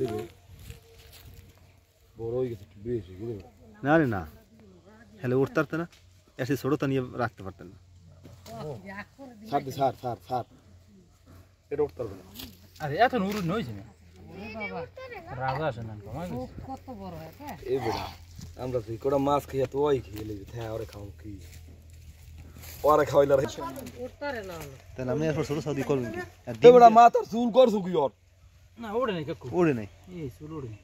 দেবে বড় হয়ে গেছে বেশি দেবে না রে না হ্যালো উঠতে পারতে না এসে ছোটো তা নিয়ে রাখতে পারতেন না সার দে সার সার সার এটা উঠতে পারবে না আরে এত উড়ুন হয়েছে না রাজা আসেন কত বড় এ বেড়া আমরা সেই কটা মাছ খেয়ে তো ওই খেয়ে লেগে হ্যাঁ ওরে খাও কি ওরে খাওয়াইলার তাহলে আমি এরপর ছোট সাদি করবেন বেড়া মা তার চুল করছো কি ওর এই চুল ওড়ে নাই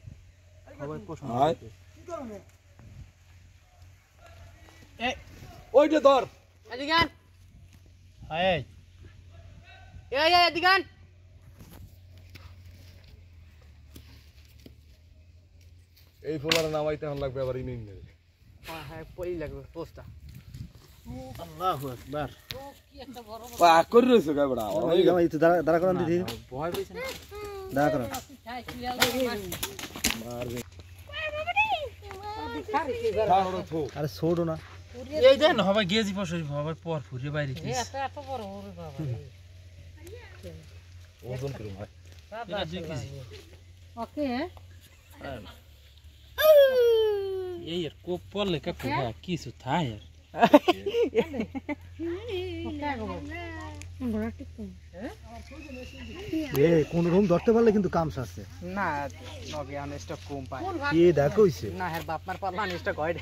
নামাইতে হন লাগবে আবার ইমিং হ্যাঁ, হ্যাঁ, লাগবে পোস্টটা আল্লাহু আকবার ও কি একটা বড় বড় আ করে রইছো গাবড়া ওই গামাইতে দাঁড়া দাঁড়া করান দিদি ভয় পাইছ না দেখো আরে না এই দেন হবার গেছি পর পর ফুরিয়ে বাইরে ওজন ওকে এই এর কোপ পড়লে হ্যাঁ? হ্যাঁ, কিছু থায় কোন রকম ধরতে পারলে কিন্তু কাম সারছে না নবি আনেস্টক কম পায় কি দেখো না হ্যাঁ বাপমার পারলা আনেস্টক হয়